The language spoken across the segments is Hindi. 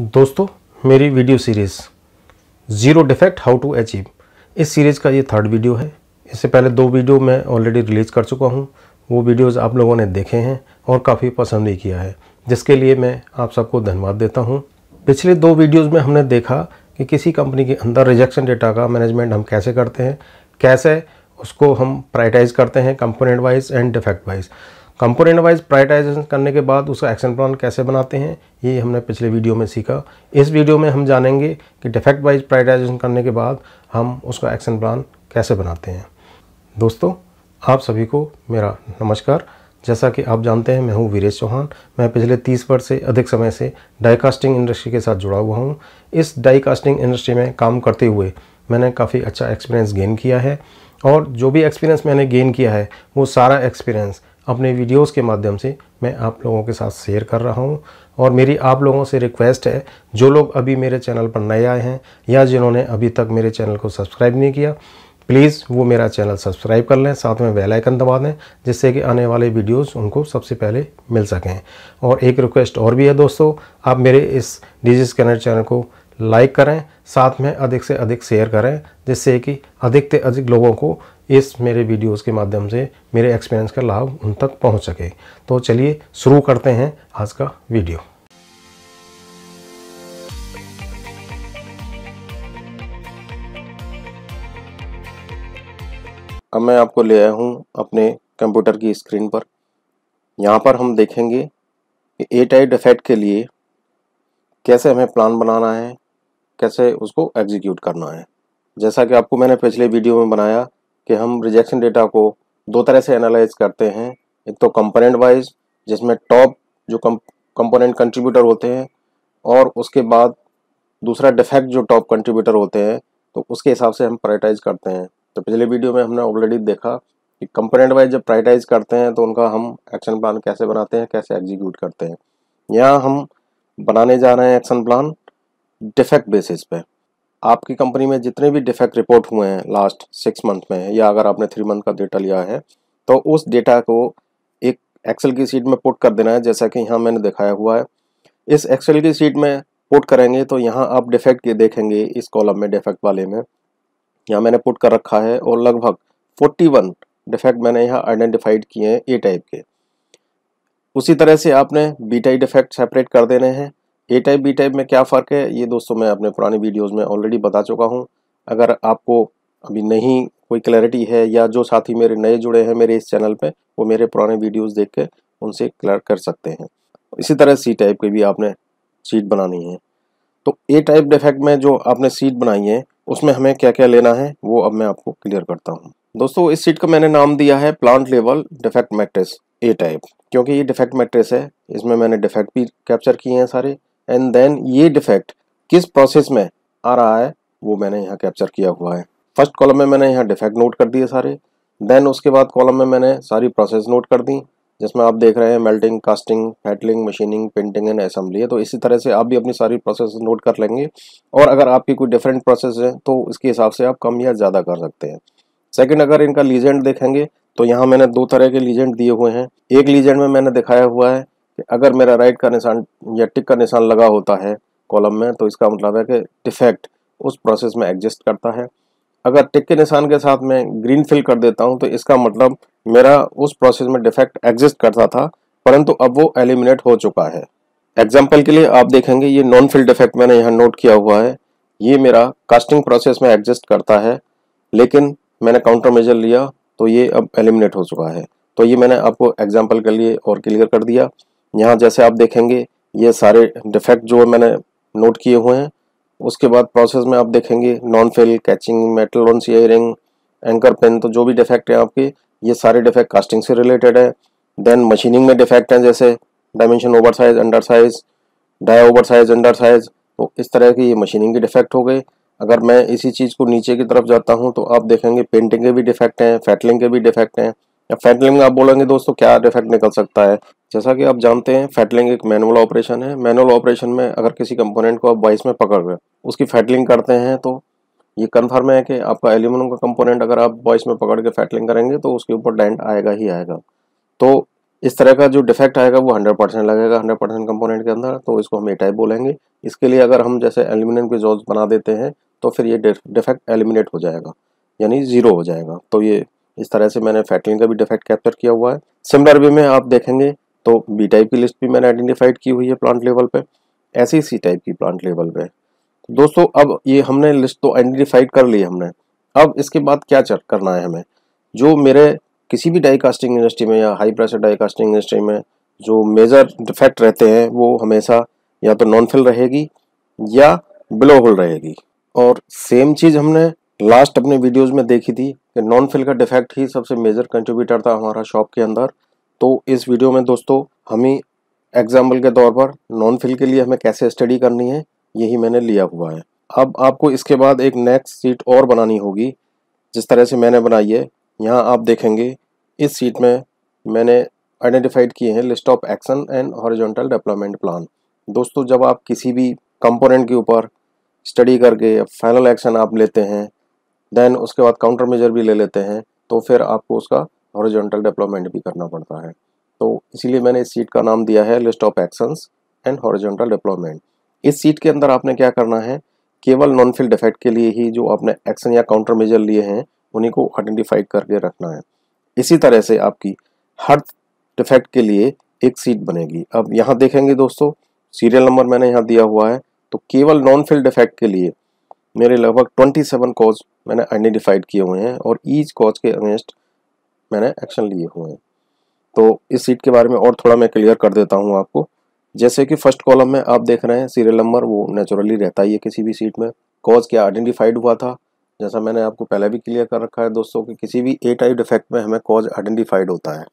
दोस्तों मेरी video series zero defect how to achieve इस सीरीज़ का ये थर्ड वीडियो है इससे पहले दो वीडियो मैं ऑलरेडी रिलीज़ कर चुका हूँ वो वीडियोज़ आप लोगों ने देखे हैं और काफ़ी पसंद भी किया है जिसके लिए मैं आप सबको धन्यवाद देता हूँ पिछले दो वीडियोज़ में हमने देखा कि किसी कंपनी के अंदर रिजेक्शन डेटा का मैनेजमेंट हम कैसे करते हैं कैसे उसको हम प्राइटाइज़ करते हैं component wise and defect wise component wise prioritization करने के बाद उसका एक्शन प्लान कैसे बनाते हैं ये हमने पिछले वीडियो में सीखा इस वीडियो में हम जानेंगे कि डिफेक्ट वाइज प्राइटाइजेशन करने के बाद हम उसका एक्शन प्लान कैसे बनाते हैं दोस्तों आप सभी को मेरा नमस्कार जैसा कि आप जानते हैं मैं हूं वीरेश चौहान मैं पिछले 30 वर्ष से अधिक समय से डाईकास्टिंग इंडस्ट्री के साथ जुड़ा हुआ हूं इस डाईकास्टिंग इंडस्ट्री में काम करते हुए मैंने काफ़ी अच्छा एक्सपीरियंस गेन किया है और जो भी एक्सपीरियंस मैंने गेन किया है वो सारा एक्सपीरियंस अपने वीडियोस के माध्यम से मैं आप लोगों के साथ शेयर कर रहा हूं और मेरी आप लोगों से रिक्वेस्ट है जो लोग अभी मेरे चैनल पर नए आए हैं या जिन्होंने अभी तक मेरे चैनल को सब्सक्राइब नहीं किया प्लीज़ वो मेरा चैनल सब्सक्राइब कर लें साथ में बेल आइकन दबा दें जिससे कि आने वाले वीडियोस उनको सबसे पहले मिल सकें और एक रिक्वेस्ट और भी है दोस्तों आप मेरे इस डिजी स्कैनर चैनल को लाइक करें साथ में अधिक से अधिक शेयर करें जिससे कि अधिक से अधिक लोगों को इस मेरे वीडियोस के माध्यम से मेरे एक्सपीरियंस का लाभ उन तक पहुंच सके तो चलिए शुरू करते हैं आज का वीडियो अब मैं आपको ले आया हूँ अपने कंप्यूटर की स्क्रीन पर यहाँ पर हम देखेंगे कि ए टाइप इफेक्ट के लिए कैसे हमें प्लान बनाना है कैसे उसको एग्जीक्यूट करना है जैसा कि आपको मैंने पिछले वीडियो में बनाया कि हम रिजेक्शन डेटा को दो तरह से एनालाइज करते हैं एक तो कंपोनेंट वाइज जिसमें टॉप जो कंपोनेंट कंट्रीब्यूटर होते हैं और उसके बाद दूसरा डिफेक्ट जो टॉप कंट्रीब्यूटर होते हैं तो उसके हिसाब से हम प्राइटाइज करते हैं तो पिछले वीडियो में हमने ऑलरेडी देखा कि कंपोनेंट वाइज जब प्राइटाइज करते हैं तो उनका हम एक्शन प्लान कैसे बनाते हैं कैसे एग्जीक्यूट करते हैं यहाँ हम बनाने जा रहे हैं एक्शन प्लान डिफेक्ट बेसिस पर आपकी कंपनी में जितने भी डिफेक्ट रिपोर्ट हुए हैं लास्ट सिक्स मंथ में या अगर आपने थ्री मंथ का डेटा लिया है तो उस डेटा को एक एक्सेल की सीट में पुट कर देना है जैसा कि यहाँ मैंने दिखाया हुआ है इस एक्सेल की सीट में पुट करेंगे तो यहाँ आप डिफेक्ट ये देखेंगे इस कॉलम में डिफेक्ट वाले में यहाँ मैंने पुट कर रखा है और लगभग फोर्टी डिफेक्ट मैंने यहाँ आइडेंटिफाइड किए हैं ए टाइप के उसी तरह से आपने बी टाइप डिफेक्ट सेपरेट कर देने हैं ए टाइप बी टाइप में क्या फ़र्क है ये दोस्तों मैं अपने पुराने वीडियोस में ऑलरेडी बता चुका हूँ अगर आपको अभी नहीं कोई क्लैरिटी है या जो साथी मेरे नए जुड़े हैं मेरे इस चैनल पे वो मेरे पुराने वीडियोस देख के उनसे क्लियर कर सकते हैं इसी तरह सी टाइप की भी आपने सीट बनानी है तो ए टाइप डिफेक्ट में जो आपने सीट बनाई है उसमें हमें क्या क्या लेना है वो अब मैं आपको क्लियर करता हूँ दोस्तों इस सीट का मैंने नाम दिया है plant level defect matrix A type क्योंकि ये डिफेक्ट मैट्रेस है इसमें मैंने डिफेक्ट भी कैप्चर किए हैं सारे एंड देन ये डिफेक्ट किस प्रोसेस में आ रहा है वो मैंने यहाँ कैप्चर किया हुआ है फर्स्ट कॉलम में मैंने यहाँ डिफेक्ट नोट कर दिए सारे देन उसके बाद कॉलम में मैंने सारी प्रोसेस नोट कर दी जिसमें आप देख रहे हैं melting casting fettling machining painting and assembly है तो इसी तरह से आप भी अपनी सारी प्रोसेस नोट कर लेंगे और अगर आपकी कोई डिफरेंट प्रोसेस है तो उसके हिसाब से आप कम या ज़्यादा कर सकते हैं सेकंड अगर इनका लीजेंड देखेंगे तो यहाँ मैंने दो तरह के लीजेंड दिए हुए हैं एक लीजेंड में मैंने दिखाया हुआ है कि अगर मेरा राइट का निशान या टिक का निशान लगा होता है कॉलम में तो इसका मतलब है कि डिफेक्ट उस प्रोसेस में एग्जिस्ट करता है अगर टिक के निशान के साथ मैं ग्रीन फिल कर देता हूँ तो इसका मतलब मेरा उस प्रोसेस में डिफेक्ट एग्जिस्ट करता था परंतु अब वो एलिमिनेट हो चुका है एग्जाम्पल के लिए आप देखेंगे ये नॉन फिल डिफेक्ट मैंने यहाँ नोट किया हुआ है ये मेरा कास्टिंग प्रोसेस में एग्जिस्ट करता है लेकिन मैंने काउंटर मेजर लिया तो ये अब एलिमिनेट हो चुका है तो ये मैंने आपको एग्जाम्पल के लिए और क्लियर कर दिया यहाँ जैसे आप देखेंगे ये सारे डिफेक्ट जो मैंने नोट किए हुए हैं उसके बाद प्रोसेस में आप देखेंगे non fill catching metal on searing anchor pen तो जो भी डिफेक्ट हैं आपके ये सारे डिफेक्ट कास्टिंग से रिलेटेड है देन मशीनिंग में डिफेक्ट हैं जैसे dimension over size under size dia over size under size तो इस तरह की ये मशीनिंग के डिफेक्ट हो गए अगर मैं इसी चीज़ को नीचे की तरफ जाता हूँ तो आप देखेंगे पेंटिंग के भी डिफेक्ट हैं फैटलिंग के भी डिफेक्ट हैं या फैटलिंग आप बोलेंगे दोस्तों क्या डिफेक्ट निकल सकता है जैसा कि आप जानते हैं फैटलिंग एक मैनुअल ऑपरेशन है मैनुअल ऑपरेशन में अगर किसी कंपोनेंट को आप बाइस में पकड़ रहे उसकी फैटलिंग करते हैं तो ये कन्फर्म है कि आपका एल्यूमिनियम का कंपोनेंट अगर आप बॉइस में पकड़ के फैटलिंग करेंगे तो उसके ऊपर डेंट आएगा ही आएगा तो इस तरह का जो डिफेक्ट आएगा वो हंड्रेड परसेंट लगेगा हंड्रेड परसेंट कम्पोनेंट के अंदर तो इसको हम ए टाइप बोलेंगे इसके लिए अगर हम जैसे एल्यूमिनियम के जॉब्स बना देते हैं तो फिर ये डिफेक्ट एलिमिनेट हो जाएगा यानी ज़ीरो हो जाएगा तो ये इस तरह से मैंने फैटलिन का भी डिफेक्ट कैप्चर किया हुआ है सिमिलर वे में आप देखेंगे तो बी टाइप की लिस्ट भी मैंने आइडेंटिफाइड की हुई है प्लांट लेवल पे ऐसी सी टाइप की प्लांट लेवल पे दोस्तों अब ये हमने लिस्ट तो आइडेंटिफाइड कर ली हमने अब इसके बाद क्या करना है हमें जो मेरे किसी भी डाई कास्टिंग इंडस्ट्री में या high pressure die casting industry में जो मेजर डिफेक्ट रहते हैं वो हमेशा या तो नॉन फिल रहेगी या बिलो होल रहेगी और सेम चीज़ हमने लास्ट अपने वीडियोस में देखी थी नॉन फिल का डिफेक्ट ही सबसे मेजर कंट्रीब्यूटर था हमारा शॉप के अंदर तो इस वीडियो में दोस्तों हमें एग्जाम्पल के तौर पर नॉन फिल के लिए हमें कैसे स्टडी करनी है यही मैंने लिया हुआ है अब आपको इसके बाद एक नेक्स्ट सीट और बनानी होगी जिस तरह से मैंने बनाई है यहाँ आप देखेंगे इस सीट में मैंने आइडेंटिफाइड किए हैं list of action and horizontal development plan दोस्तों जब आप किसी भी कंपोनेंट के ऊपर स्टडी करके फाइनल एक्शन आप लेते हैं देन उसके बाद काउंटर मेजर भी ले लेते हैं तो फिर आपको उसका हॉरिजॉन्टल डेवलपमेंट भी करना पड़ता है तो इसीलिए मैंने इस सीट का नाम दिया है list of actions and horizontal development इस सीट के अंदर आपने क्या करना है केवल नॉन फील्ड डिफेक्ट के लिए ही जो आपने एक्शन या काउंटर मेजर लिए हैं उन्हीं को आइडेंटिफाई करके रखना है इसी तरह से आपकी हर डिफेक्ट के लिए एक सीट बनेगी अब यहाँ देखेंगे दोस्तों सीरियल नंबर मैंने यहाँ दिया हुआ है तो केवल नॉन फील्ड डिफेक्ट के लिए मेरे लगभग 27 कॉज मैंने आइडेंटिफाइड किए हुए हैं और ईच कॉज के अगेंस्ट मैंने एक्शन लिए हुए हैं तो इस सीट के बारे में और थोड़ा मैं क्लियर कर देता हूँ आपको जैसे कि फर्स्ट कॉलम में आप देख रहे हैं सीरियल नंबर वो नेचुरली रहता ही है किसी भी सीट में कॉज क्या आइडेंटिफाइड हुआ था जैसा मैंने आपको पहले भी क्लियर कर रखा है दोस्तों कि किसी भी ए टाइप डिफेक्ट में हमें कॉज आइडेंटिफाइड होता है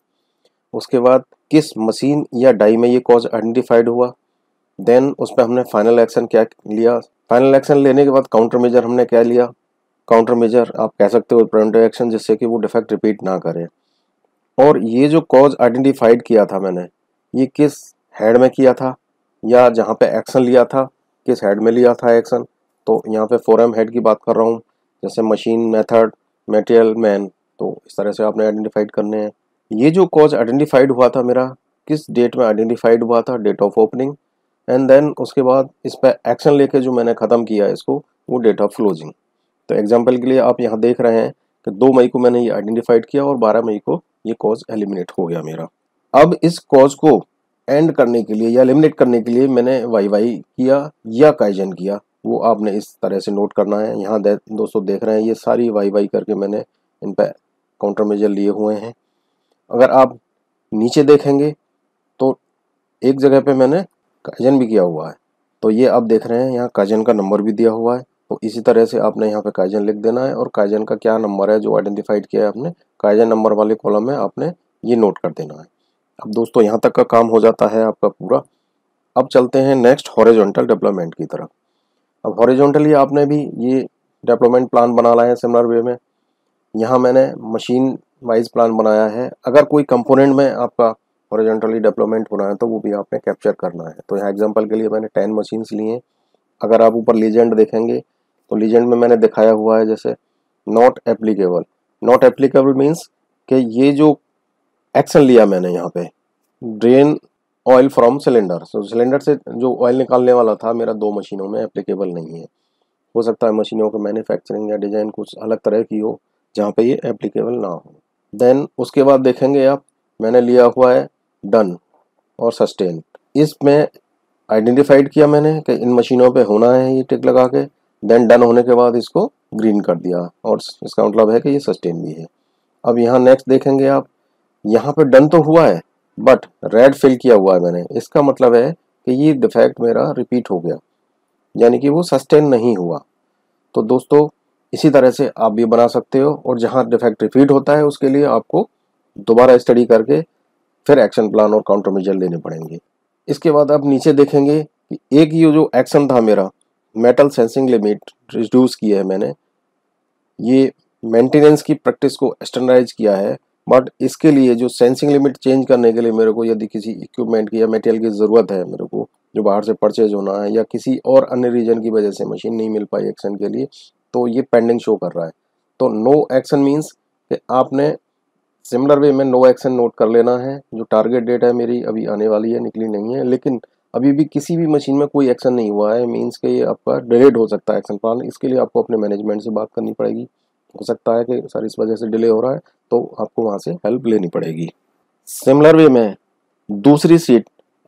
उसके बाद किस मशीन या डाई में ये कॉज आइडेंटिफाइड हुआ देन उस पर हमने फाइनल एक्शन क्या लिया फाइनल एक्शन लेने के बाद काउंटर मेजर हमने क्या लिया काउंटर मेजर आप कह सकते हो प्रिवेंटिव एक्शन जिससे कि वो डिफेक्ट रिपीट ना करे और ये जो कॉज आइडेंटिफाइड किया था मैंने ये किस हेड में किया था या जहाँ पे एक्शन लिया था किस हेड में लिया था एक्शन तो यहाँ पे फोरम हेड की बात कर रहा हूँ जैसे मशीन मेथड मेटेरियल मैन तो इस तरह से आपने आइडेंटिफाइड करने हैं ये जो कॉज आइडेंटिफाइड हुआ था मेरा किस डेट में आइडेंटिफाइड हुआ था date of opening and then उसके बाद इस पर एक्शन लेके जो मैंने ख़त्म किया है इसको वो डेट ऑफ क्लोजिंग तो एग्जाम्पल के लिए आप यहाँ देख रहे हैं कि दो मई को मैंने ये आइडेंटिफाइड किया और बारह मई को ये कॉज एलिमिनेट हो गया मेरा अब इस कॉज को एंड करने के लिए या एलिमिनेट करने के लिए मैंने वाई वाई किया या काइजन किया वो आपने इस तरह से नोट करना है यहाँ दे, दोस्तों देख रहे हैं ये सारी वाई वाई करके मैंने इन पर काउंटर मेजर लिए हुए हैं अगर आप नीचे देखेंगे तो एक जगह पे मैंने कजन भी किया हुआ है तो ये आप देख रहे हैं यहाँ काजन का नंबर भी दिया हुआ है तो इसी तरह से आपने यहाँ पे काजन लिख देना है और काजन का क्या नंबर है जो आइडेंटिफाइड किया है आपने काजन नंबर वाले कॉलम में आपने ये नोट कर देना है अब दोस्तों यहाँ तक का काम हो जाता है आपका पूरा अब चलते हैं नेक्स्ट हॉरिजॉन्टल डेवलपमेंट की तरफ अब हॉरिजॉन्टली आपने भी ये डेवलपमेंट प्लान बना लाए हैं सिमिलर वे में यहाँ मैंने मशीन वाइज प्लान बनाया है अगर कोई कंपोनेंट में आपका हॉरिजॉन्टली डेवलपमेंट होना है तो वो भी आपने कैप्चर करना है तो यहाँ एग्जाम्पल के लिए मैंने टेन मशीन्स लिए अगर आप ऊपर लीजेंड देखेंगे तो लीजेंड में मैंने दिखाया हुआ है जैसे not applicable not applicable means कि ये जो एक्शन लिया मैंने यहाँ पे drain oil from cylinder so cylinder से जो ऑयल निकालने वाला था मेरा दो मशीनों में एप्लीकेबल नहीं है हो सकता है मशीनों के मैन्युफैक्चरिंग या डिज़ाइन कुछ अलग तरह की हो जहाँ पे ये एप्लीकेबल ना हो देन उसके बाद देखेंगे आप मैंने लिया हुआ है डन और सस्टेन इसमें आइडेंटिफाइड किया मैंने कि इन मशीनों पे होना है ये टिक लगा के देन डन होने के बाद इसको ग्रीन कर दिया और इसका मतलब है कि ये सस्टेन भी है अब यहाँ नेक्स्ट देखेंगे आप यहाँ पे डन तो हुआ है बट रेड फिल किया हुआ है मैंने इसका मतलब है कि ये डिफेक्ट मेरा रिपीट हो गया यानी कि वो सस्टेन नहीं हुआ तो दोस्तों इसी तरह से आप भी बना सकते हो और जहाँ डिफेक्ट रिपीट होता है उसके लिए आपको दोबारा स्टडी करके फिर एक्शन प्लान और काउंटर मेजर लेने पड़ेंगे इसके बाद आप नीचे देखेंगे कि एक ये जो एक्शन था मेरा मेटल सेंसिंग लिमिट रिड्यूस किया है मैंने ये मेंटेनेंस की प्रैक्टिस को स्टैंडर्डाइज किया है बट इसके लिए जो सेंसिंग लिमिट चेंज करने के लिए मेरे को यदि किसी इक्विपमेंट की या मेटेरियल की ज़रूरत है मेरे को जो बाहर से परचेज होना है या किसी और अन्य रीजन की वजह से मशीन नहीं मिल पाई एक्शन के लिए तो ये पेंडिंग शो कर रहा है तो नो एक्शन मीन्स कि आपने सिमिलर वे में नो एक्शन नोट कर लेना है जो टारगेट डेट है मेरी अभी आने वाली है निकली नहीं है लेकिन अभी भी किसी भी मशीन में कोई एक्शन नहीं हुआ है मीन्स के ये आपका डिलेड हो सकता है एक्शन प्लान इसके लिए आपको अपने मैनेजमेंट से बात करनी पड़ेगी हो सकता है कि सर इस वजह से डिले हो रहा है तो आपको वहाँ से हेल्प लेनी पड़ेगी सिमिलर वे में दूसरी सीट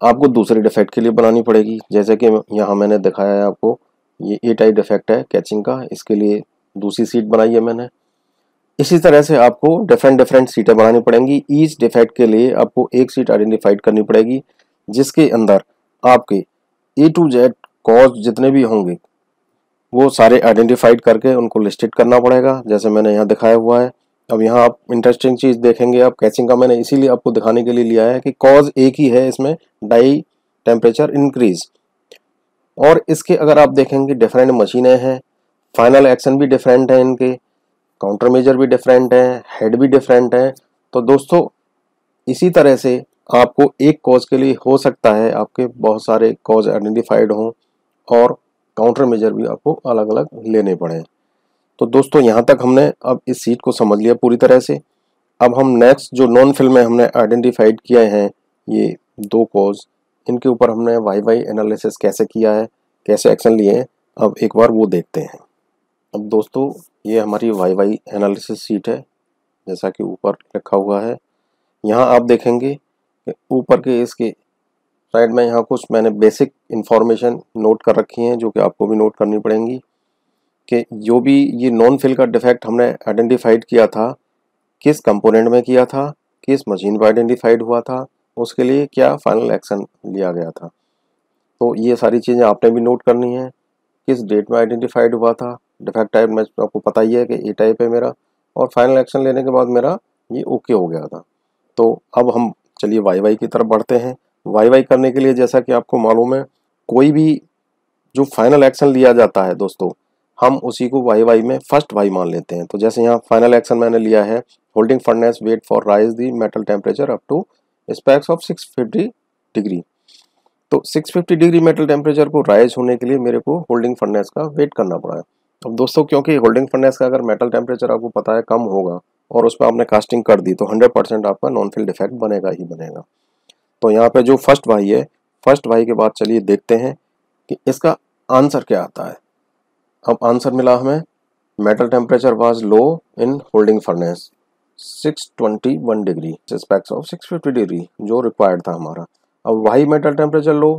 आपको दूसरे डिफेक्ट के लिए बनानी पड़ेगी जैसे कि यहाँ मैंने दिखाया है आपको ये ए टाइप डिफेक्ट है कैचिंग का इसके लिए दूसरी सीट बनाई है मैंने इसी तरह से आपको डिफरेंट डिफरेंट सीटें बनानी पड़ेंगी ईच डिफेक्ट के लिए आपको एक सीट आइडेंटिफाइड करनी पड़ेगी जिसके अंदर आपके ए टू जेड कॉज जितने भी होंगे वो सारे आइडेंटिफाइड करके उनको लिस्टेड करना पड़ेगा जैसे मैंने यहाँ दिखाया हुआ है अब यहाँ आप इंटरेस्टिंग चीज़ देखेंगे आप कैचिंग का मैंने इसीलिए आपको दिखाने के लिए लिया है कि कॉज एक ही है इसमें डाई टेम्परेचर इंक्रीज और इसके अगर आप देखेंगे डिफरेंट मशीनें हैं फाइनल एक्शन भी डिफरेंट है इनके काउंटर मेजर भी डिफरेंट है हेड भी डिफरेंट है तो दोस्तों इसी तरह से आपको एक कॉज के लिए हो सकता है आपके बहुत सारे कॉज आइडेंटिफाइड हों और काउंटर मेजर भी आपको अलग अलग लेने पड़े तो दोस्तों यहाँ तक हमने अब इस सीट को समझ लिया पूरी तरह से अब हम नेक्स्ट जो नॉन फिल्में हमने आइडेंटिफाइड किए हैं ये दो कॉज इनके ऊपर हमने वाई वाई एनालिसिस कैसे किया है कैसे एक्शन लिए हैं अब एक बार वो देखते हैं अब दोस्तों ये हमारी वाई वाई एनालिसिस सीट है जैसा कि ऊपर रखा हुआ है यहाँ आप देखेंगे ऊपर के इसके साइड में यहाँ कुछ मैंने बेसिक इन्फॉर्मेशन नोट कर रखी हैं जो कि आपको भी नोट करनी पड़ेंगी कि जो भी ये नॉन फिल का डिफेक्ट हमने आइडेंटिफाइड किया था किस कंपोनेंट में किया था किस मशीन पर आइडेंटिफाइड हुआ था उसके लिए क्या फाइनल एक्शन लिया गया था तो ये सारी चीज़ें आपने भी नोट करनी है किस डेट में आइडेंटिफाइड हुआ था डिफेक्ट टाइप में आपको पता ही है कि ए टाइप है मेरा और फाइनल एक्शन लेने के बाद मेरा ये ओके हो गया था तो अब हम चलिए वाई वाई की तरफ बढ़ते हैं वाई वाई करने के लिए जैसा कि आपको मालूम है कोई भी जो फाइनल एक्शन लिया जाता है दोस्तों हम उसी को वाई वाई में फर्स्ट वाई मान लेते हैं तो जैसे यहाँ फाइनल एक्शन मैंने लिया है holding furnace wait for rise the metal temperature up to specs of fifty degree तो 650 डिग्री मेटल टेम्परेचर को राइज होने के लिए मेरे को होल्डिंग फर्नेस का वेट करना पड़ा है अब तो दोस्तों क्योंकि होल्डिंग फर्नेस का अगर मेटल टेम्परेचर आपको पता है कम होगा और उस पर आपने कास्टिंग कर दी तो 100 परसेंट आपका नॉन फील्ड इफेक्ट बनेगा ही बनेगा तो यहाँ पे जो फर्स्ट वाई है फर्स्ट वाई के बाद चलिए देखते हैं कि इसका आंसर क्या आता है अब आंसर मिला हमें metal temperature was low in holding furnace six degree six of six degree जो रिक्वायर्ड था हमारा अब why metal temperature low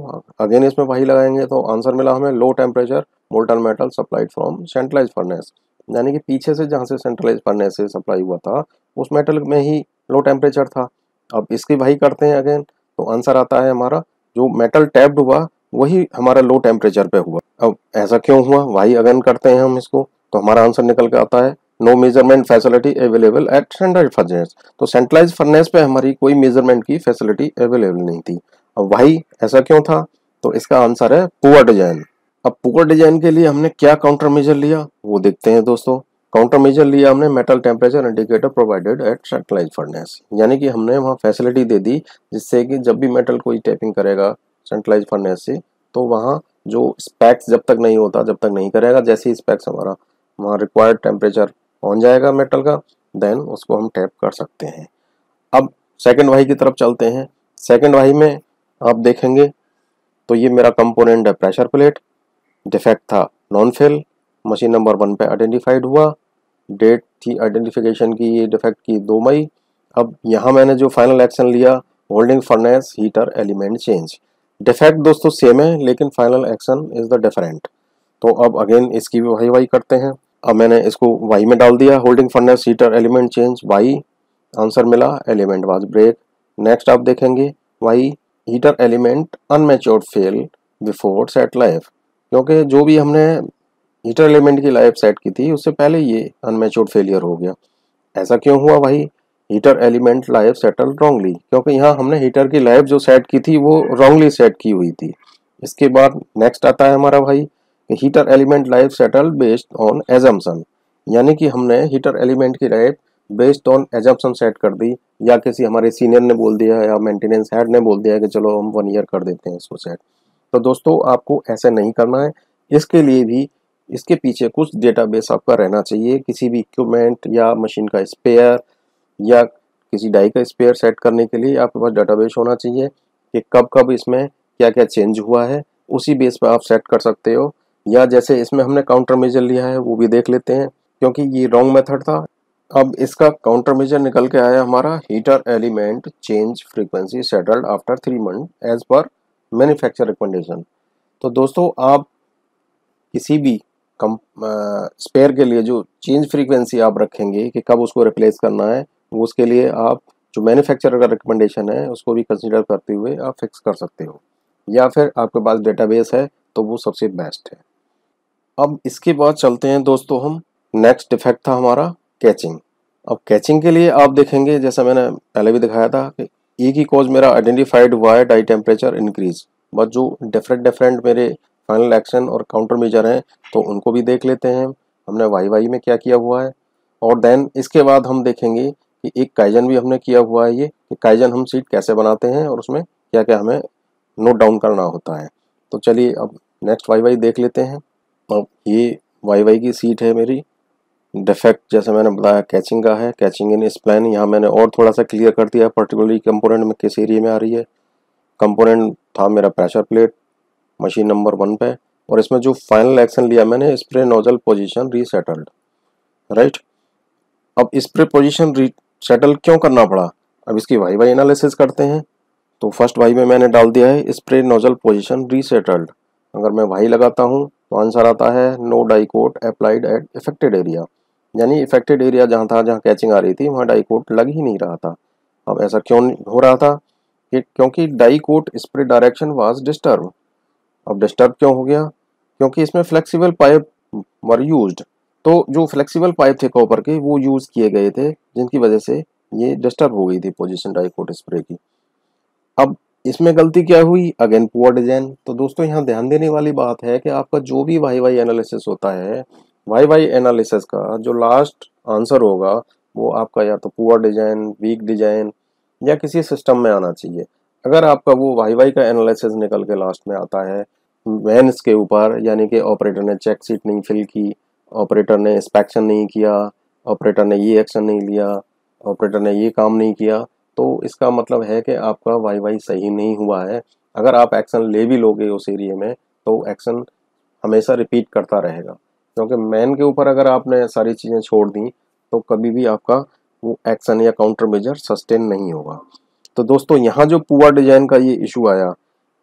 again इसमें वाही लगाएंगे तो आंसर मिला हमें low temperature molten metal supplied from centralize furnace यानी कि पीछे से जहाँ से सेंट्रलाइज फर्नेस से सप्लाई हुआ था उस मेटल में ही लो टेम्परेचर था अब इसकी वही करते हैं अगेन तो आंसर आता है हमारा जो मेटल टैप्ड हुआ वही हमारा लो टेम्परेचर पे हुआ अब ऐसा क्यों हुआ वाही अगेन करते हैं हम इसको तो हमारा आंसर निकल के आता है no measurement facility available at standard furnace तो सेंट्रलाइज फर्नेस पे हमारी कोई मेजरमेंट की फैसिलिटी अवेलेबल नहीं थी अब वही ऐसा क्यों था तो इसका आंसर है पुअर डिजाइन अब पुअर डिजाइन के लिए हमने क्या काउंटर मेजर लिया वो देखते हैं दोस्तों काउंटर मेजर लिया हमने metal temperature indicator provided at centralize furnace यानी कि हमने वहाँ फैसिलिटी दे दी जिससे कि जब भी मेटल कोई टैपिंग करेगा सेंट्रलाइज फर्नेस से तो वहाँ जो स्पैक्स जब तक नहीं होता जब तक नहीं करेगा जैसे ही स्पैक्स हमारा वहाँ रिक्वायर्ड टेम्परेचर पहुंच जाएगा मेटल का देन उसको हम टैप कर सकते हैं अब सेकंड वाई की तरफ चलते हैं सेकंड वाई में आप देखेंगे तो ये मेरा कंपोनेंट है प्रेशर प्लेट डिफेक्ट था non fill machine number one पे आइडेंटिफाइड हुआ डेट थी आइडेंटिफिकेशन की ये डिफेक्ट की दो मई अब यहाँ मैंने जो फाइनल एक्शन लिया holding furnace heater element change defect दोस्तों सेम है लेकिन final action is the different तो अब अगेन इसकी भी वही वही करते हैं अब मैंने इसको वाई में डाल दिया holding furnace heater element change why answer मिला एलिमेंट वाज ब्रेक नेक्स्ट आप देखेंगे why heater element unmatured fail before set life क्योंकि जो भी हमने हीटर एलिमेंट की लाइफ सेट की थी उससे पहले ये अनमेच्योर्ड फेलियर हो गया ऐसा क्यों हुआ भाई heater element life settle wrongly क्योंकि यहाँ हमने हीटर की लाइफ जो सेट की थी वो रॉन्गली सेट की हुई थी इसके बाद नेक्स्ट आता है हमारा भाई heater element life settle based on assumption यानी कि हमने हीटर एलिमेंट की life based on assumption set कर दी या किसी हमारे सीनियर ने बोल दिया या मेंटेनेंस हेड ने बोल दिया कि चलो हम वन ईयर कर देते हैं इसको सेट तो दोस्तों आपको ऐसे नहीं करना है इसके लिए भी इसके पीछे कुछ डेटाबेस आपका रहना चाहिए किसी भी इक्विपमेंट या मशीन का स्पेयर या किसी डाई का स्पेयर सेट करने के लिए आपके पास डेटाबेस होना चाहिए कि कब कब इसमें क्या क्या चेंज हुआ है उसी बेस पर आप सेट कर सकते हो या जैसे इसमें हमने काउंटर मेजर लिया है वो भी देख लेते हैं क्योंकि ये रॉन्ग मेथड था अब इसका काउंटर मेजर निकल के आया हमारा heater element change frequency settled after three month as per manufacture recommendation तो दोस्तों आप किसी भी कम स्पेयर के लिए जो चेंज फ्रीक्वेंसी आप रखेंगे कि कब उसको रिप्लेस करना है वो उसके लिए आप जो मैन्युफैक्चरर का रिकमेंडेशन है उसको भी कंसिडर करते हुए आप फिक्स कर सकते हो या फिर आपके पास डेटाबेस है तो वो सबसे बेस्ट है अब इसके बाद चलते हैं दोस्तों हम नेक्स्ट डिफेक्ट था हमारा कैचिंग अब कैचिंग के लिए आप देखेंगे जैसा मैंने पहले भी दिखाया था कि एक ही कॉज मेरा आइडेंटिफाइड हुआ है डाई टेम्परेचर इंक्रीज बट जो डिफरेंट डिफरेंट मेरे फाइनल एक्शन और काउंटर मेजर हैं तो उनको भी देख लेते हैं हमने वाई वाई में क्या किया हुआ है और देन इसके बाद हम देखेंगे कि एक काइजन भी हमने किया हुआ है ये कि काइजन हम सीट कैसे बनाते हैं और उसमें क्या क्या हमें नोट डाउन करना होता है तो चलिए अब नेक्स्ट वाई वाई देख लेते हैं अब ये वाई वाई की सीट है मेरी डिफेक्ट जैसे मैंने बताया कैचिंग का है कैचिंग इन स्प्लाइन यहाँ मैंने और थोड़ा सा क्लियर कर दिया पर्टिकुलरली कंपोनेंट में किस एरिए में आ रही है कंपोनेंट था मेरा pressure plate machine number one पे और इसमें जो फाइनल एक्शन लिया मैंने spray nozzle position resettled right अब स्प्रे पोजिशन रीसेटल क्यों करना पड़ा अब इसकी वाई वाई एनालिसिस करते हैं तो फर्स्ट वाई में मैंने डाल दिया है स्प्रे नोजल पोजिशन रीसेटल्ड अगर मैं वाई लगाता हूँ तो आंसर आता है no die coat applied at affected area यानी इफेक्टेड एरिया जहाँ था जहाँ कैचिंग आ रही थी वहाँ डाइकोट लग ही नहीं रहा था अब ऐसा क्यों हो रहा था कि क्योंकि die coat spray direction was disturb अब डिस्टर्ब क्यों हो गया क्योंकि इसमें फ्लेक्सिबल पाइप वर यूज तो जो फ्लेक्सिबल पाइप थे कॉपर के वो यूज़ किए गए थे जिनकी वजह से ये डिस्टर्ब हो गई थी पोजिशन डाइकोट स्प्रे की अब इसमें गलती क्या हुई अगेन पुअर डिजाइन तो दोस्तों यहाँ ध्यान देने वाली बात है कि आपका जो भी वाई वाई एनालिसिस होता है वाई वाई एनालिसिस का जो लास्ट आंसर होगा वो आपका या तो पुअर डिजाइन वीक डिजाइन या किसी सिस्टम में आना चाहिए अगर आपका वो वाई वाई का एनालिसिस निकल के लास्ट में आता है वैन्स के ऊपर यानी कि ऑपरेटर ने चेक सीट नहीं फिल की ऑपरेटर ने इंस्पेक्शन नहीं किया ऑपरेटर ने ये एक्शन नहीं लिया ऑपरेटर ने ये काम नहीं किया तो इसका मतलब है कि आपका वाई वाई सही नहीं हुआ है अगर आप एक्शन ले भी लोगे उस एरिए में तो एक्शन हमेशा रिपीट करता रहेगा क्योंकि मैन के ऊपर अगर आपने सारी चीज़ें छोड़ दी तो कभी भी आपका वो एक्शन या काउंटर मेजर सस्टेन नहीं होगा तो दोस्तों यहाँ जो पुआ डिजाइन का ये इशू आया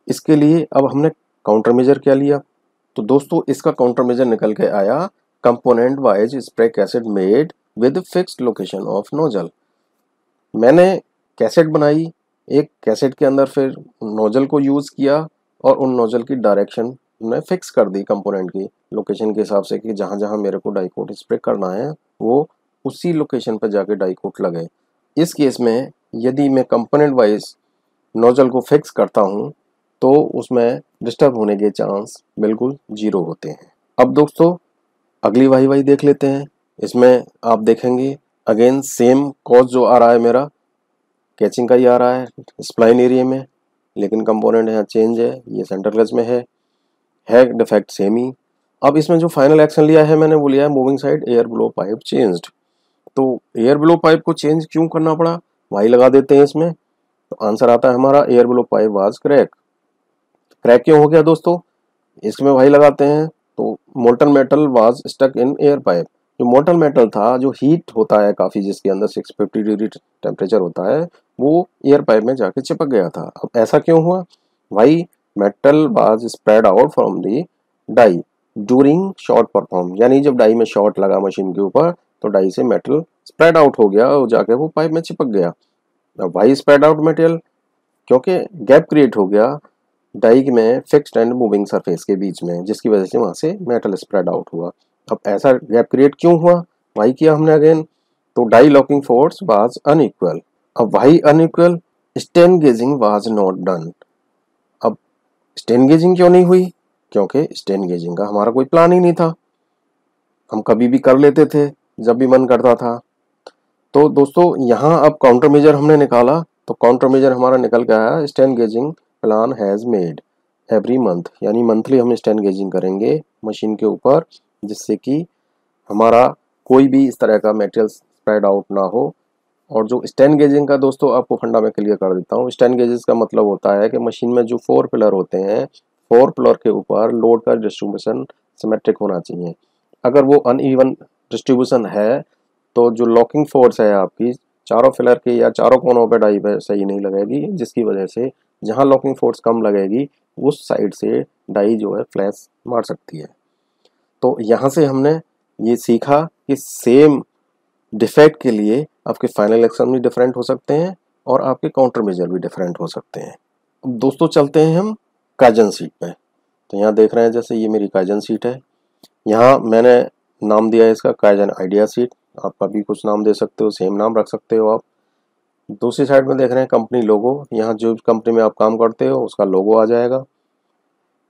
इसके लिए अब हमने काउंटर मेजर क्या लिया तो दोस्तों इसका काउंटर मेजर निकल के आया component wise spray cassette made with fixed location of nozzle मैंने कैसेट बनाई एक कैसेट के अंदर फिर नोजल को यूज़ किया और उन नोजल की डायरेक्शन ने फिक्स कर दी कंपोनेंट की लोकेशन के हिसाब से कि जहाँ जहाँ मेरे को डाइकोट स्प्रे करना है वो उसी लोकेशन पर जाके डाइकोट लगे इस केस में यदि मैं कंपोनेंट वाइज नोजल को फिक्स करता हूँ तो उसमें डिस्टर्ब होने के चांस बिल्कुल जीरो होते हैं अब दोस्तों अगली वाही वाही देख लेते हैं इसमें आप देखेंगे अगेन सेम कॉज जो आ रहा है मेरा कैचिंग का ही आ रहा है स्प्लाइन एरिया में लेकिन कंपोनेंट यहाँ चेंज है ये सेंटर क्लच में है है डिफेक्ट सेम ही अब इसमें जो फाइनल एक्शन लिया है मैंने वो लिया है moving side air blow pipe changed तो एयर ब्लो पाइप को चेंज क्यों करना पड़ा वाई लगा देते हैं इसमें तो आंसर आता है हमारा air blow pipe was crack crack क्यों हो गया दोस्तों इसमें वाई लगाते हैं तो molten metal was stuck in air pipe जो मोटल मेटल था जो हीट होता है काफ़ी जिसके अंदर 650 डिग्री टेम्परेचर होता है वो एयर पाइप में जाके चिपक गया था अब ऐसा क्यों हुआ भाई metal was spread out from the die during shot perform यानी जब डाई में शॉर्ट लगा मशीन के ऊपर तो डाई से मेटल स्प्रेड आउट हो गया और जाके वो पाइप में चिपक गया अब वाई स्प्रेड आउट मेटेरियल क्योंकि गैप क्रिएट हो गया डाई में फिक्स्ड एंड मूविंग सरफेस के बीच में जिसकी वजह से वहाँ से मेटल स्प्रेड आउट हुआ अब ऐसा गैप क्रिएट क्यों हुआ वही किया हमने अगेन तो die locking force was unequal अब वही unequal strain gauging was not done अब स्टेन गेजिंग क्यों नहीं हुई क्योंकि स्टेन गेजिंग का हमारा कोई प्लान ही नहीं था हम कभी भी कर लेते थे जब भी मन करता था तो दोस्तों यहाँ अब काउंटर मेजर हमने निकाला तो काउंटर मेजर हमारा निकल के आया strain gauging plan has made every month यानी मंथली हम स्टैंड गेजिंग करेंगे मशीन के ऊपर जिससे कि हमारा कोई भी इस तरह का मेटेरियल स्प्रेड आउट ना हो और जो स्टैंड गेजिंग का दोस्तों आपको फंडा मैं क्लियर कर देता हूँ स्टैंड गेजेस का मतलब होता है कि मशीन में जो फोर पिलर होते हैं फोर पिलर के ऊपर लोड का डिस्ट्रीब्यूशन सिमेट्रिक होना चाहिए अगर वो अनइवन डिस्ट्रीब्यूशन है तो जो लॉकिंग फोर्स है आपकी चारों फिलर की या चारों कोनों पर डाई सही नहीं लगेगी जिसकी वजह से जहाँ लॉकिंग फोर्स कम लगेगी उस साइड से डाई जो है फ्लैश मार सकती है तो यहाँ से हमने ये सीखा कि सेम डिफेक्ट के लिए आपके फाइनल एक्शन भी डिफरेंट हो सकते हैं और आपके काउंटर मेजर भी डिफरेंट हो सकते हैं अब दोस्तों चलते हैं हम काजन सीट पे तो यहाँ देख रहे हैं जैसे ये मेरी काजन सीट है यहाँ मैंने नाम दिया है इसका काजन आइडिया सीट आप अभी कुछ नाम दे सकते हो सेम नाम रख सकते हो आप दूसरी साइड में देख रहे हैं कंपनी लोगो यहाँ जो कंपनी में आप काम करते हो उसका लोगो आ जाएगा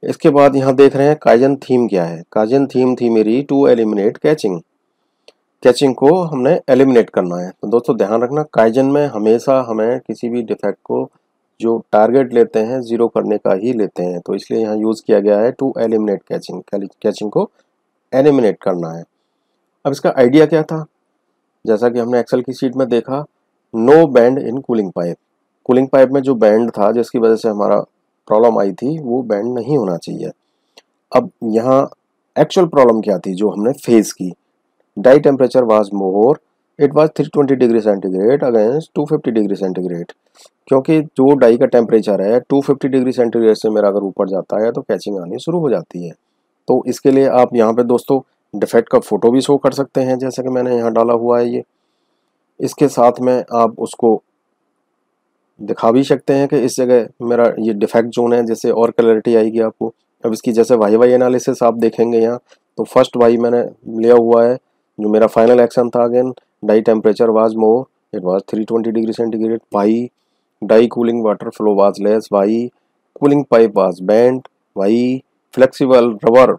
इसके बाद यहाँ देख रहे हैं काइजन थीम क्या है काइजन थीम थी मेरी टू एलिमिनेट कैचिंग कैचिंग को हमने एलिमिनेट करना है तो दोस्तों ध्यान रखना काइजन में हमेशा हमें किसी भी डिफेक्ट को जो टारगेट लेते हैं ज़ीरो करने का ही लेते हैं तो इसलिए यहाँ यूज़ किया गया है टू एलिमिनेट कैचिंग कैचिंग को एलिमिनेट करना है अब इसका आइडिया क्या था जैसा कि हमने एक्सेल की सीट में देखा no bend in cooling pipe cooling pipe में जो बैंड था जिसकी वजह से हमारा प्रॉब्लम आई थी वो बैंड नहीं होना चाहिए अब यहाँ एक्चुअल प्रॉब्लम क्या थी जो हमने फेस की die temperature was more it was 320 degree centigrade against 250 degree centigrade क्योंकि जो डाई का टेम्परेचर है 250 डिग्री सेंटीग्रेड से मेरा अगर ऊपर जाता है तो कैचिंग आनी शुरू हो जाती है तो इसके लिए आप यहाँ पर दोस्तों डिफेक्ट का फ़ोटो भी शो कर सकते हैं जैसे कि मैंने यहाँ डाला हुआ है ये इसके साथ में आप उसको दिखा भी सकते हैं कि इस जगह मेरा ये डिफेक्ट जोन है जैसे और क्लैरिटी आएगी आपको अब इसकी जैसे वाई वाई एनालिसिस आप देखेंगे यहाँ तो फर्स्ट वाई मैंने लिया हुआ है जो मेरा फाइनल एक्शन था again die temperature was more it was 320 degree centigrade why die cooling water flow was less why cooling pipe was bend why flexible rubber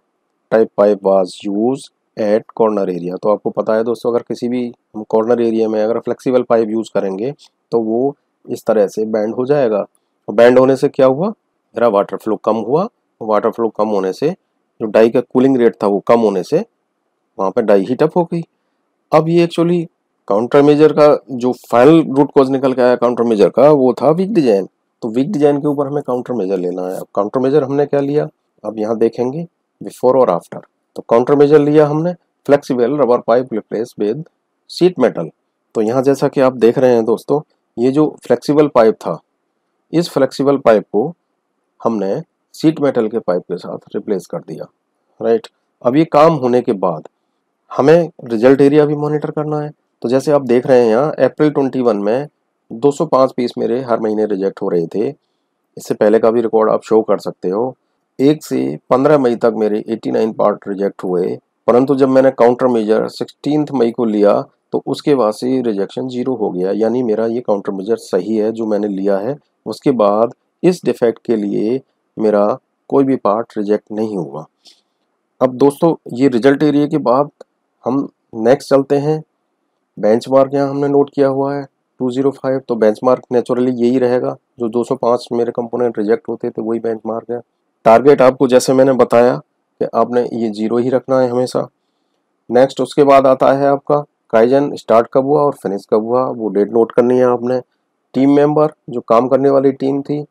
type pipe was use at corner area तो आपको पता है दोस्तों अगर किसी भी कॉर्नर एरिया में अगर फ्लेक्सीबल पाइप यूज़ करेंगे तो वो इस तरह से बैंड हो जाएगा बैंड होने से क्या हुआ मेरा वाटर फ्लो कम हुआ वाटर फ्लो कम होने से जो डाई का कूलिंग रेट था वो कम होने से वहाँ पर डाई हीटअप हो गई अब ये एक्चुअली काउंटर मेजर का जो फाइनल रूट कॉज निकल के आया काउंटर मेजर का वो था वीक डिजाइन तो वीक डिजाइन के ऊपर हमें काउंटर मेजर लेना है अब काउंटर मेजर हमने क्या लिया अब यहाँ देखेंगे बिफोर और आफ्टर तो काउंटर मेजर लिया हमने flexible rubber pipe replace with sheet metal तो यहाँ जैसा कि आप देख रहे हैं दोस्तों ये जो फ्लेक्सिबल पाइप था इस फ्लेक्सिबल पाइप को हमने सीट मेटल के पाइप के साथ रिप्लेस कर दिया राइट अब ये काम होने के बाद हमें रिजल्ट एरिया भी मॉनिटर करना है तो जैसे आप देख रहे हैं यहाँ अप्रैल 21 में 205 पीस मेरे हर महीने रिजेक्ट हो रहे थे इससे पहले का भी रिकॉर्ड आप शो कर सकते हो एक से 15 मई तक मेरे 89 पार्ट रिजेक्ट हुए परंतु जब मैंने काउंटर मेजर सिक्सटीन मई को लिया तो उसके बाद से रिजेक्शन जीरो हो गया यानी मेरा ये काउंटर मेजर सही है जो मैंने लिया है उसके बाद इस डिफेक्ट के लिए मेरा कोई भी पार्ट रिजेक्ट नहीं हुआ अब दोस्तों ये रिजल्ट एरिया के बाद हम नेक्स्ट चलते हैं बेंच मार्क यहाँ हमने नोट किया हुआ है 205 तो बेंच मार्क नेचुरली यही रहेगा जो 205 मेरे कंपोनेंट रिजेक्ट होते थे वही बेंच मार्क है टारगेट आपको जैसे मैंने बताया कि आपने ये जीरो ही रखना है हमेशा नेक्स्ट उसके बाद आता है आपका काइजन स्टार्ट कब हुआ और फिनिश कब हुआ वो डेट नोट करनी है आपने टीम मेंबर जो काम करने वाली टीम थी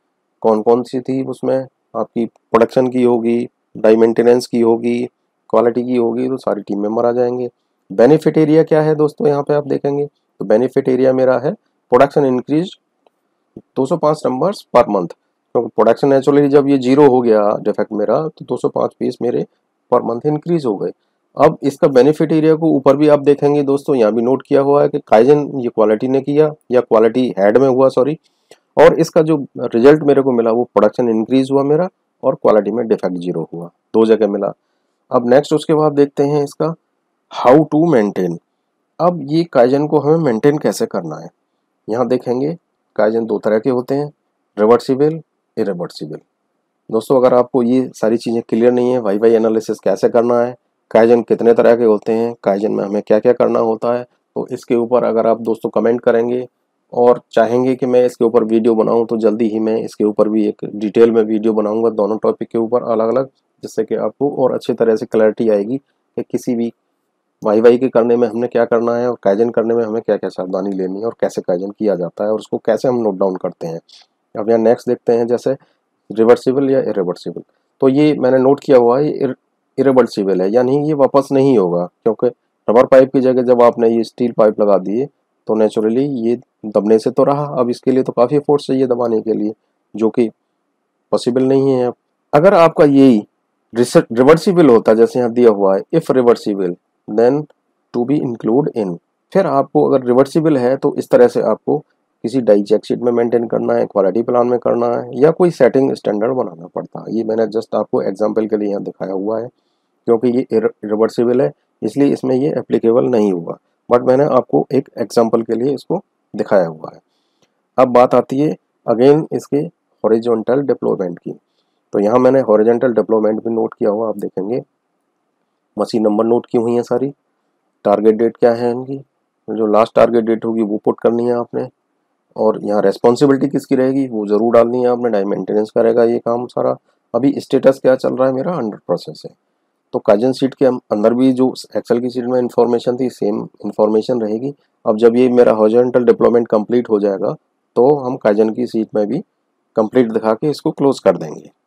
कौन कौन सी थी उसमें आपकी प्रोडक्शन की होगी डाई मेंटेनेंस की होगी क्वालिटी की होगी तो सारी टीम मेंबर आ जाएंगे बेनिफिट एरिया क्या है दोस्तों यहाँ पे आप देखेंगे तो बेनिफिट एरिया मेरा है production increase 205 numbers per month क्योंकि तो प्रोडक्शन नेचुरली जब ये जीरो हो गया डिफेक्ट मेरा तो 205 पीस मेरे पर मंथ इंक्रीज हो गए अब इसका बेनिफिट एरिया को ऊपर भी आप देखेंगे दोस्तों यहाँ भी नोट किया हुआ है कि काइजन ये क्वालिटी ने किया या क्वालिटी हेड में हुआ सॉरी और इसका जो रिजल्ट मेरे को मिला वो प्रोडक्शन इंक्रीज हुआ मेरा और क्वालिटी में डिफेक्ट जीरो हुआ दो जगह मिला अब नेक्स्ट उसके बाद देखते हैं इसका हाउ टू मेंटेन अब ये काइजन को हमें मेंटेन कैसे करना है यहाँ देखेंगे काइजन दो तरह के होते हैं रिवर्सिबल इरिवर्सिबल दोस्तों अगर आपको ये सारी चीज़ें क्लियर नहीं है वाई वाई एनालिसिस कैसे करना है काइजन कितने तरह के होते हैं काइजन में हमें क्या क्या करना होता है तो इसके ऊपर अगर आप दोस्तों कमेंट करेंगे और चाहेंगे कि मैं इसके ऊपर वीडियो बनाऊं तो जल्दी ही मैं इसके ऊपर भी एक डिटेल में वीडियो बनाऊंगा दोनों टॉपिक के ऊपर अलग अलग जिससे कि आपको और अच्छी तरह से क्लैरिटी आएगी कि किसी भी वाई वाई के करने में हमने क्या करना है और कैजन करने में हमें क्या क्या सावधानी लेनी है और कैसे कैजन किया जाता है और उसको कैसे हम नोट डाउन करते हैं अब यहाँ नेक्स्ट देखते हैं जैसे रिवर्सिबल या इरिवर्सिबल तो ये मैंने नोट किया हुआ है इरेबल्सिबल है यानी ये वापस नहीं होगा क्योंकि रबर पाइप की जगह जब आपने ये स्टील पाइप लगा दिए तो नेचुरली ये दबने से तो रहा अब इसके लिए तो काफ़ी फोर्स चाहिए दबाने के लिए जो कि पॉसिबल नहीं है अगर आपका यही रिवर्सिबल होता जैसे यहाँ दिया हुआ है if reversible then to be include in फिर आपको अगर रिवर्सिबल है तो इस तरह से आपको किसी डाई चेकशीट में मेंटेन करना है क्वालिटी प्लान में करना है या कोई सेटिंग स्टैंडर्ड बनाना पड़ता है ये मैंने जस्ट आपको एग्जाम्पल के लिए यहाँ दिखाया हुआ है क्योंकि ये रिवर्सिबल है इसलिए इसमें ये एप्लीकेबल नहीं हुआ बट मैंने आपको एक एग्जाम्पल के लिए इसको दिखाया हुआ है अब बात आती है अगेन इसके हॉरिजोनटल डिप्लोमेंट की तो यहाँ मैंने हॉरिजेंटल डिप्लोमेंट भी नोट किया हुआ आप देखेंगे मशीन नंबर नोट की हुई है सारी टारगेट डेट क्या है इनकी जो लास्ट टारगेट डेट होगी वो पुट करनी है आपने और यहाँ रेस्पॉन्सिबिलिटी किसकी रहेगी वो ज़रूर डालनी है आपने डाई मेंटेनेंस का रहेगा ये काम सारा अभी स्टेटस क्या चल रहा है मेरा अंडर प्रोसेस है तो काजन सीट के अं-, अंदर भी जो एक्सेल की सीट में इंफॉर्मेशन थी सेम इंफॉर्मेशन रहेगी अब जब ये मेरा हॉजेंटल डिप्लॉयमेंट कंप्लीट हो जाएगा तो हम काजन की सीट में भी कंप्लीट दिखा के इसको क्लोज कर देंगे